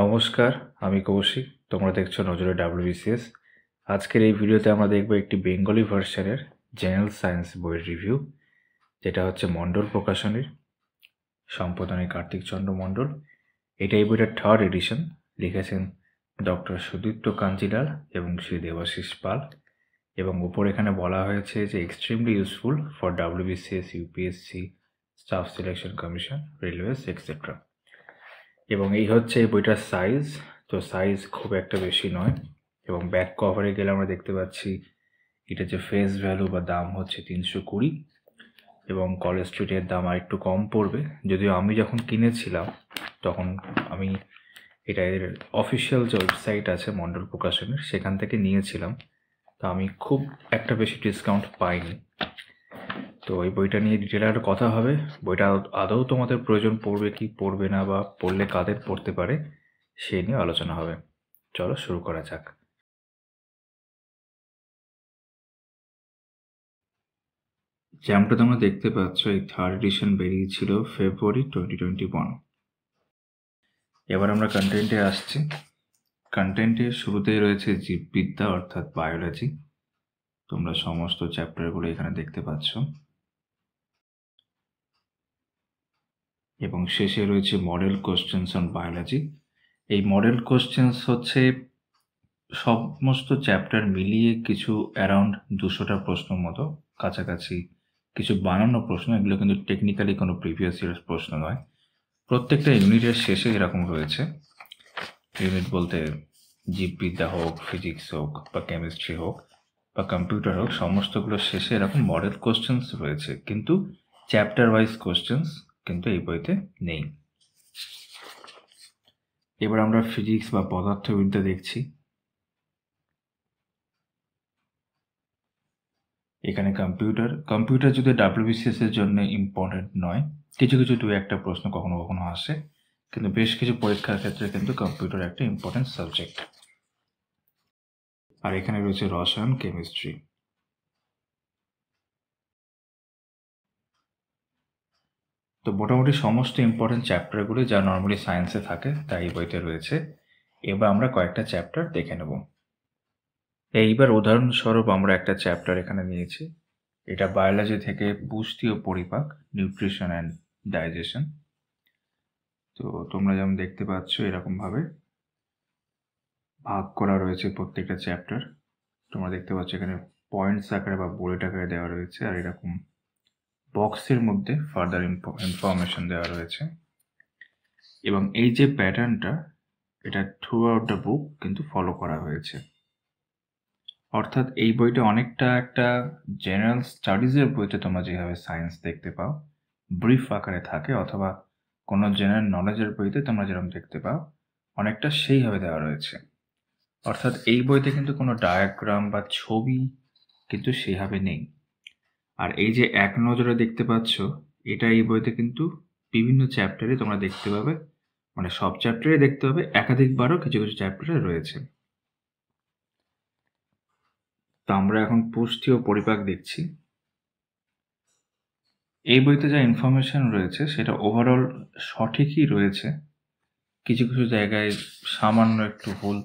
নমস্কার আমি কৌশিক তোমরা দেখছো নজরে ডাব্লিউবিসিএস আজকের এই ভিডিওতে আমরা দেখবো একটি বেঙ্গলি ভার্সানের জেনারেল সায়েন্স বইয়ের রিভিউ যেটা হচ্ছে মণ্ডল প্রকাশনীর সম্পাদনে কার্তিক চন্দ্র মণ্ডল এটা এই বইটার থার্ড এডিশন লিখেছেন ডক্টর সুদীপ্ত কাঞ্জিলাল এবং শ্রী দেবাশিস পাল এবং ওপর এখানে বলা হয়েছে যে extremely useful for WBCS UPSC staff selection commission railways etcetera এবং এই হচ্ছে এই বইটার সাইজ তো সাইজ খুব একটা বেশি নয় এবং ব্যাক কভারে গেলে আমরা দেখতে পাচ্ছি এটা যে ফেস ভ্যালু বা দাম হচ্ছে তিনশো কুড়ি এবং কলেজ স্ট্রিটের দাম আর একটু কম পড়বে যদিও আমি যখন কিনেছিলাম তখন আমি এটা এর অফিসিয়াল যে ওয়েবসাইট আছে মণ্ডল প্রকাশনের সেখান থেকে নিয়েছিলাম তা আমি খুব একটা বেশি ডিসকাউন্ট পাইনি তো এই বইটা নিয়ে ডিটেলে একটা কথা হবে বইটা আদৌ তোমাদের প্রয়োজন পড়বে কি পড়বে না বা পড়লে কাদের পড়তে পারে সে নিয়ে আলোচনা হবে চলো শুরু করা যাক জ্যামটা তোমরা দেখতে পাচ্ছ এই থার্ড এডিশন বেরিয়েছিল ফেব্রুয়ারি টোয়েন্টি টোয়েন্টি ওয়ান এবার আমরা কন্টেন্টে আসছি কন্টেন্টে শুরুতেই রয়েছে জীববিদ্যা অর্থাৎ বায়োলজি তোমরা সমস্ত চ্যাপ্টারগুলো এখানে দেখতে পাচ্ছ এবং শেষে রয়েছে মডেল কোশ্চেন্স অন বায়োলজি এই মডেল কোশ্চেন্স হচ্ছে সমস্ত চ্যাপ্টার মিলিয়ে কিছু অ্যারাউন্ড দুশোটা প্রশ্ন মতো কাছাকাছি কিছু বানানো প্রশ্ন এগুলো কিন্তু টেকনিক্যালি কোনো প্রিভিয়াস ইয়ার প্রশ্ন নয় প্রত্যেকটা ইউনিটের শেষে এরকম রয়েছে ইউনিট বলতে জীববিদ্যা হোক ফিজিক্স হোক বা কেমিস্ট্রি হোক বা কম্পিউটার হোক সমস্তগুলোর শেষে এরকম মডেল কোশ্চেন্স রয়েছে কিন্তু চ্যাপ্টার ওয়াইজ কোশ্চেন্স কিন্তু এই বইতে নেই এবার আমরা ফিজিক্স বা পদার্থবিদ্যা দেখছি এখানে কম্পিউটার কম্পিউটার যদি ডাব্লিউবিসিএস এর জন্য ইম্পর্টেন্ট নয় কিছু কিছু দু একটা প্রশ্ন কখনো কখনো আসে কিন্তু বেশ কিছু পরীক্ষার ক্ষেত্রে কিন্তু কম্পিউটার একটা ইম্পর্টেন্ট সাবজেক্ট আর এখানে রয়েছে রসায়ন কেমিস্ট্রি তো মোটামুটি সমস্ত ইম্পর্টেন্ট চ্যাপ্টারগুলো যা নর্মালি সায়েন্সে থাকে তাই এই বইতে রয়েছে এবার আমরা কয়েকটা চ্যাপ্টার দেখে নেব এইবার উদাহরণস্বরূপ আমরা একটা চ্যাপ্টার এখানে নিয়েছি এটা বায়োলজি থেকে পুষ্টি ও পরিপাক নিউট্রিশন অ্যান্ড ডাইজেশন তো তোমরা যেমন দেখতে পাচ্ছ এরকমভাবে ভাগ করা রয়েছে প্রত্যেকটা চ্যাপ্টার তোমরা দেখতে পাচ্ছ এখানে পয়েন্টস আকারে বা বুলেট আকারে দেওয়া রয়েছে আর এরকম বক্সের মধ্যে ফার্দার ইনফরমেশন দেওয়া রয়েছে এবং এই যে প্যাটার্নটা এটা থ্রু আউট দ্য বুক কিন্তু ফলো করা হয়েছে অর্থাৎ এই বইটা অনেকটা একটা জেনারেল স্টাডিজের বইতে তোমরা যেভাবে সায়েন্স দেখতে পাও ব্রিফ আকারে থাকে অথবা কোনো জেনারেল নলেজের বইতে তোমরা যেরকম দেখতে পাও অনেকটা সেইভাবে দেওয়া রয়েছে অর্থাৎ এই বইতে কিন্তু কোনো ডায়াগ্রাম বা ছবি কিন্তু সেইভাবে নেই আর এই যে এক নজরে দেখতে পাচ্ছ এটা এই বইতে কিন্তু বিভিন্ন চ্যাপ্টারে তোমরা দেখতে পাবে মানে সব চ্যাপ্টারে দেখতে পাবে একাধিকবারও কিছু কিছু চ্যাপ্টারে রয়েছে তো আমরা এখন পুষ্টি ও পরিপাক দেখছি এই বইতে যা ইনফরমেশন রয়েছে সেটা ওভারঅল সঠিকই রয়েছে কিছু কিছু জায়গায় সামান্য একটু ভুল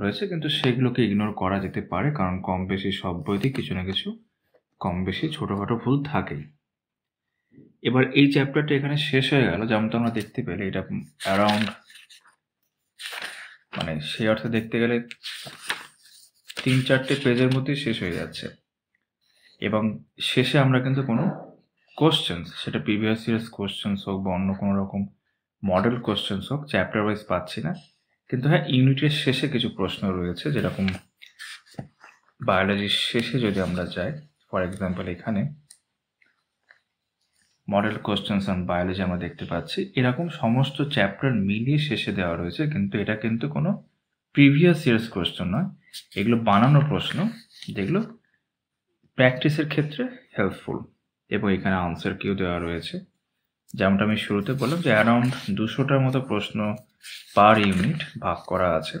রয়েছে কিন্তু সেগুলোকে ইগনোর করা যেতে পারে কারণ কম বেশি সব বইতে কিছু না কিছু কম বেশি ছোটোখাটো ভুল থাকেই এবার এই চ্যাপ্টারটা এখানে শেষ হয়ে গেল যেমন তো আমরা দেখতে পেলে এটা অ্যারাউন্ড মানে সেই অর্থে দেখতে গেলে তিন চারটে পেজের মধ্যেই শেষ হয়ে যাচ্ছে এবং শেষে আমরা কিন্তু কোনো কোশ্চেন্স সেটা প্রিভিয়াস ইয়ার্স কোশ্চেন্স হোক বা অন্য কোনো রকম মডেল কোশ্চেন্স হোক চ্যাপ্টার ওয়াইজ পাচ্ছি না কিন্তু হ্যাঁ ইউনিটের শেষে কিছু প্রশ্ন রয়েছে যেরকম বায়োলজির শেষে যদি আমরা যাই ফর এক্সাম্পল এখানে মডেল কোশ্চেন্স অন বায়োলজি আমরা দেখতে পাচ্ছি এরকম সমস্ত চ্যাপ্টার মিলিয়ে শেষে দেওয়া রয়েছে কিন্তু এটা কিন্তু কোনো প্রিভিয়াস ইয়ার্স কোশ্চেন নয় এগুলো বানানো প্রশ্ন যেগুলো প্র্যাকটিসের ক্ষেত্রে হেল্পফুল এবং এখানে আনসার কিউ দেওয়া রয়েছে যেমনটা আমি শুরুতে বললাম যে অ্যারাউন্ড দুশোটার মতো প্রশ্ন পার ইউনিট ভাগ করা আছে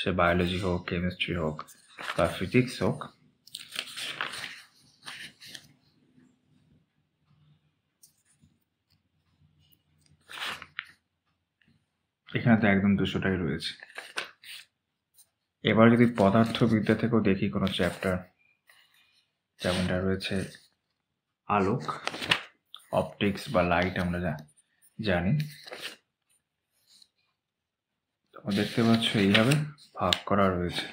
সে বায়োলজি হোক কেমিস্ট্রি হোক বা ফিজিক্স হোক এখানে তো একদম দুশোটাই রয়েছে এবার যদি পদার্থবিদ্যা থেকেও দেখি কোনো চ্যাপ্টার যেমনটা রয়েছে আলোক অপটিক্স বা লাইট আমরা যা জানি দেখতে পাচ্ছ এইভাবে ভাগ করা রয়েছে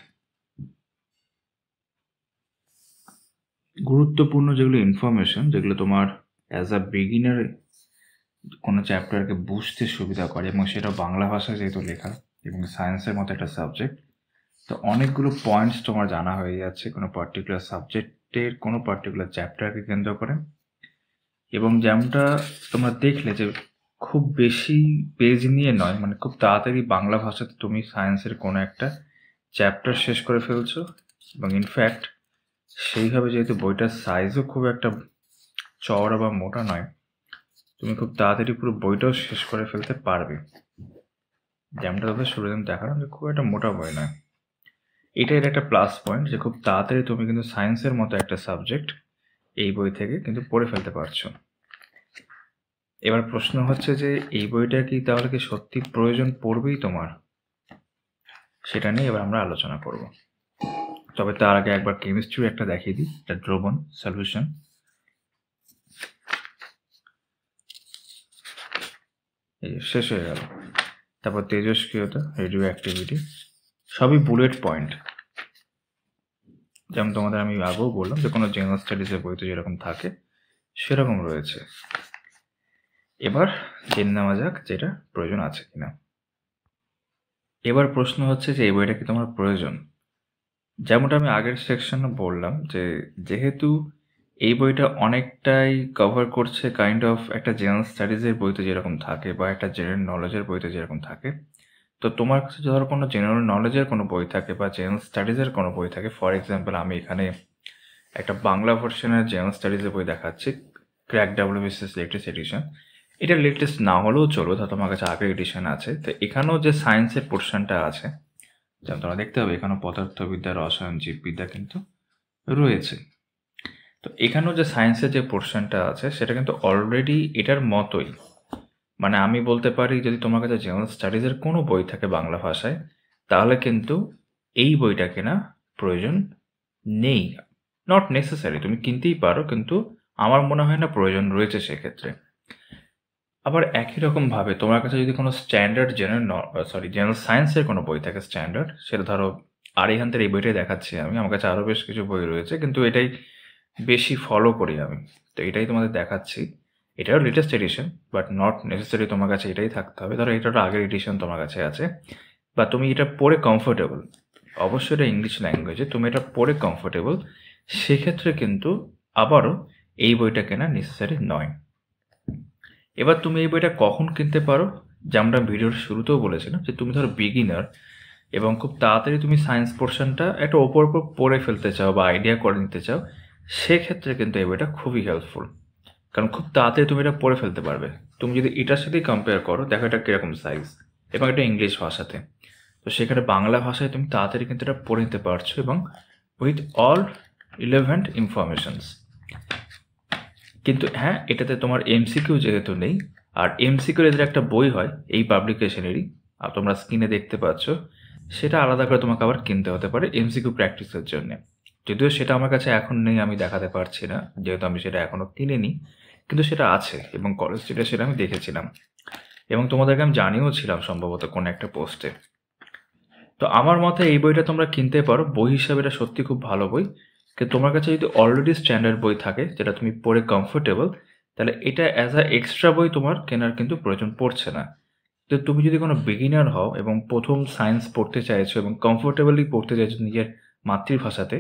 গুরুত্বপূর্ণ যেগুলো ইনফরমেশন যেগুলো তোমার অ্যাজ আ বিগিনার কোনো চ্যাপ্টারকে বুঝতে সুবিধা করে এবং সেটা বাংলা ভাষায় যেহেতু লেখা এবং সায়েন্সের মতো একটা সাবজেক্ট তো অনেকগুলো পয়েন্টস তোমার জানা হয়ে যাচ্ছে কোনো পার্টিকুলার সাবজেক্টের কোনো পার্টিকুলার চ্যাপ্টারকে কেন্দ্র করে এবং যেমনটা তোমরা দেখলে যে খুব বেশি পেজ নিয়ে নয় মানে খুব তাড়াতাড়ি বাংলা ভাষাতে তুমি সায়েন্সের কোনো একটা চ্যাপ্টার শেষ করে ফেলছো এবং ইনফ্যাক্ট সেইভাবে যেহেতু বইটার সাইজও খুব একটা চওড়া বা মোটা নয় তুমি খুব তাড়াতাড়ি পুরো বইটাও শেষ করে ফেলতে পারবে জ্যামটা তাদের শুরু দিন দেখালাম যে খুব একটা মোটা বই নয় এটা এর একটা প্লাস পয়েন্ট যে খুব তাড়াতাড়ি তুমি কিন্তু সায়েন্সের মতো একটা সাবজেক্ট এই বই থেকে কিন্তু পড়ে ফেলতে পারছো এবার প্রশ্ন হচ্ছে যে এই বইটা কি তাহলে কি সত্যি প্রয়োজন পড়বেই তোমার সেটা নিয়ে এবার আমরা আলোচনা করব তবে তার আগে একবার কেমিস্ট্রি একটা দেখিয়ে দিই এটা দ্রবণ সলিউশন এই শেষ হয়ে গেল তারপর তেজস্ক্রিয়তা রেডিও অ্যাক্টিভিটি সবই বুলেট পয়েন্ট যেমন তোমাদের আমি আগেও বললাম যে কোনো জেনারেল স্টাডিজের বইতে যেরকম থাকে সেরকম রয়েছে এবার জেন নেওয়া যাক যেটা প্রয়োজন আছে কিনা এবার প্রশ্ন হচ্ছে যে এই বইটা কি তোমার প্রয়োজন যেমনটা আমি আগের সেকশনে বললাম যে যেহেতু এই বইটা অনেকটাই কভার করছে কাইন্ড অফ একটা জেনারেল স্টাডিজের বইতে যেরকম থাকে বা একটা জেনারেল নলেজের বইতে যেরকম থাকে তো তোমার কাছে ধরো কোনো জেনারেল নলেজের কোনো বই থাকে বা জেনারেল স্টাডিজের কোনো বই থাকে ফর এক্সাম্পল আমি এখানে একটা বাংলা ভার্সনের জেনারেল স্টাডিজের বই দেখাচ্ছি ক্র্যাক ডাব্লিউবিসিএস লেটেস্ট এডিশন এটা লেটেস্ট না হলেও চলো তা তোমার কাছে আগের এডিশন আছে তো এখানেও যে সায়েন্সের পোর্শনটা আছে যেমন তোমরা দেখতে হবে এখানেও পদার্থবিদ্যা রসায়ন জীববিদ্যা কিন্তু রয়েছে তো এখানেও যে সায়েন্সের যে পোর্শনটা আছে সেটা কিন্তু অলরেডি এটার মতোই মানে আমি বলতে পারি যদি তোমার কাছে জেনারেল স্টাডিজের কোনো বই থাকে বাংলা ভাষায় তাহলে কিন্তু এই বইটা কেনা প্রয়োজন নেই নট নেসেসারি তুমি কিনতেই পারো কিন্তু আমার মনে হয় না প্রয়োজন রয়েছে সেক্ষেত্রে আবার একই রকমভাবে তোমার কাছে যদি কোনো স্ট্যান্ডার্ড জেনারেল সরি জেনারেল সায়েন্সের কোনো বই থাকে স্ট্যান্ডার্ড সেটা ধরো আর হান্তের এই বইটাই দেখাচ্ছি আমি আমার কাছে আরও বেশ কিছু বই রয়েছে কিন্তু এটাই বেশি ফলো করি আমি তো এটাই তোমাদের দেখাচ্ছি এটাও latest edition but not necessary তোমার কাছে এটাই থাকতে হবে ধরো এটার আগের এডিশন তোমার কাছে আছে বা তুমি এটা পড়ে কমফোর্টেবল অবশ্যই এটা ইংলিশ ল্যাঙ্গুয়েজে তুমি এটা পড়ে কমফোর্টেবল সেক্ষেত্রে কিন্তু আবারও এই বইটা কেনা নেসেসারি নয় এবার তুমি এই বইটা কখন কিনতে পারো যে আমরা ভিডিওর শুরুতেও বলেছিলাম যে তুমি ধরো বিগিনার এবং খুব তাড়াতাড়ি তুমি সায়েন্স পোর্শনটা একটা ওপর ওপর পড়ে ফেলতে চাও বা আইডিয়া করে নিতে চাও সেক্ষেত্রে কিন্তু এই বইটা খুবই হেল্পফুল কারণ খুব তাড়াতাড়ি তুমি এটা পড়ে ফেলতে পারবে তুমি যদি এটার সাথেই কম্পেয়ার করো দেখো এটা কীরকম সাইজ এবং এটা ইংলিশ ভাষাতে তো সেখানে বাংলা ভাষায় তুমি তাড়াতাড়ি কিন্তু এটা পড়ে নিতে পারছো এবং উইথ অল রিলেভেন্ট ইনফরমেশনস কিন্তু হ্যাঁ এটাতে তোমার এমসিকিউ যেহেতু নেই আর এমসিকিউ এদের একটা বই হয় এই পাবলিকেশনেরই আর তোমরা স্ক্রিনে দেখতে পাচ্ছ সেটা আলাদা করে তোমাকে আবার কিনতে হতে পারে এমসিকিউ প্র্যাকটিসের জন্যে যদিও সেটা আমার কাছে এখন নেই আমি দেখাতে পারছি না যেহেতু আমি সেটা এখনও কিনিনি কিন্তু সেটা আছে এবং কলেজ স্ট্রিটে সেটা আমি দেখেছিলাম এবং তোমাদেরকে আমি ছিলাম সম্ভবত কোনো একটা পোস্টে তো আমার মতে এই বইটা তোমরা কিনতে পারো বই হিসাবে এটা সত্যি খুব ভালো বই কিন্তু তোমার কাছে যদি অলরেডি স্ট্যান্ডার্ড বই থাকে যেটা তুমি পড়ে কমফোর্টেবল তাহলে এটা অ্যাজ আ এক্সট্রা বই তোমার কেনার কিন্তু প্রয়োজন পড়ছে না তো তুমি যদি কোনো বিগিনার হও এবং প্রথম সায়েন্স পড়তে চাইছো এবং কমফোর্টেবলি পড়তে চাইছো নিজের মাতৃভাষাতে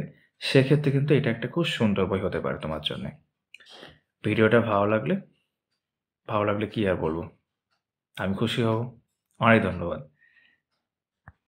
সেক্ষেত্রে কিন্তু এটা একটা খুব সুন্দর বই হতে পারে তোমার জন্য ভিডিওটা ভালো লাগলে ভালো লাগলে কি আর বলবো আমি খুশি হব অনেক ধন্যবাদ